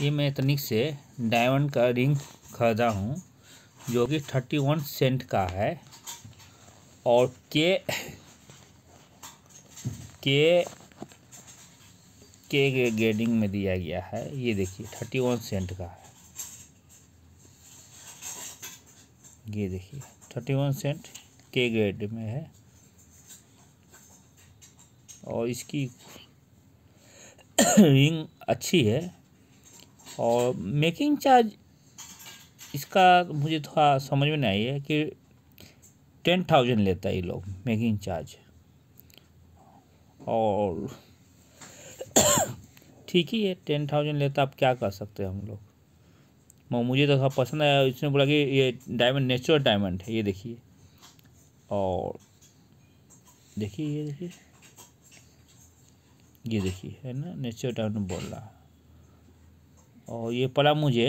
ये मैं तनिक से डायमंड का रिंग खरीदा हूँ जो कि थर्टी वन सेंट का है और के के के ग्रेडिंग में दिया गया है ये देखिए थर्टी वन सेंट का है ये देखिए थर्टी वन सेंट के ग्रेड में है और इसकी रिंग अच्छी है और मेकिंग चार्ज इसका मुझे थोड़ा समझ में नहीं आई है कि टेन थाउजेंड लेता है ये लोग मेकिंग चार्ज और ठीक ही है टेन थाउजेंड लेता आप क्या कर सकते हैं हम लोग मुझे तो थोड़ा पसंद आया इसने बोला कि ये डायमंड नेचुरल डायमंड है ये देखिए और देखिए ये देखिए ये देखिए है ना नेचुरल डायमंड बोल रहा है और ये पड़ा मुझे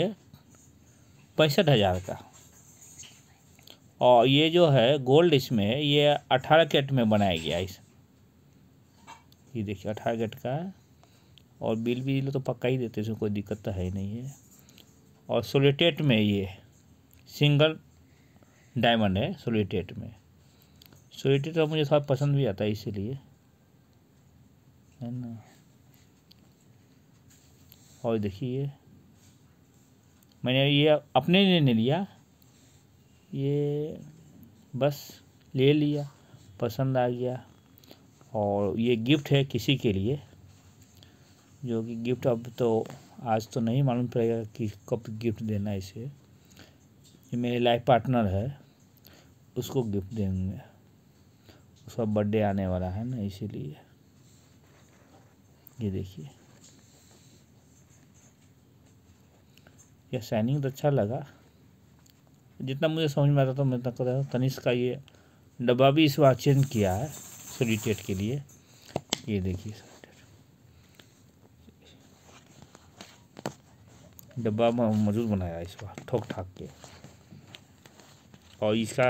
पैंसठ हज़ार का और ये जो है गोल्ड इसमें ये अठारह कैट में बनाया गया इस ये देखिए अठारह कैट का है और बिल भी तो पक्का ही देते इसमें कोई दिक्कत तो है ही नहीं है और सोलिटेट में ये सिंगल डायमंड है सोलिटेट में सोलिटेट तो मुझे थोड़ा पसंद भी आता है इसीलिए है ना और देखिए मैंने ये अपने लिए नहीं लिया ये बस ले लिया पसंद आ गया और ये गिफ्ट है किसी के लिए जो कि गिफ्ट अब तो आज तो नहीं मालूम पड़ेगा कि कब गिफ्ट देना है इसे ये मेरे लाइफ पार्टनर है उसको गिफ्ट देंगे उसका बर्थडे आने वाला है ना इसीलिए ये देखिए यह शाइनिंग तो अच्छा लगा जितना मुझे समझ में आता था मैं इतना कर रहा तनिष्क का ये डब्बा भी इस बार चेंज किया है सोलिटेट के लिए ये देखिए डब्बा मौजूद बनाया इस बार ठोक ठाक के और इसका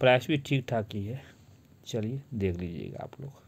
प्राइस भी ठीक ठाक ही है चलिए देख लीजिएगा आप लोग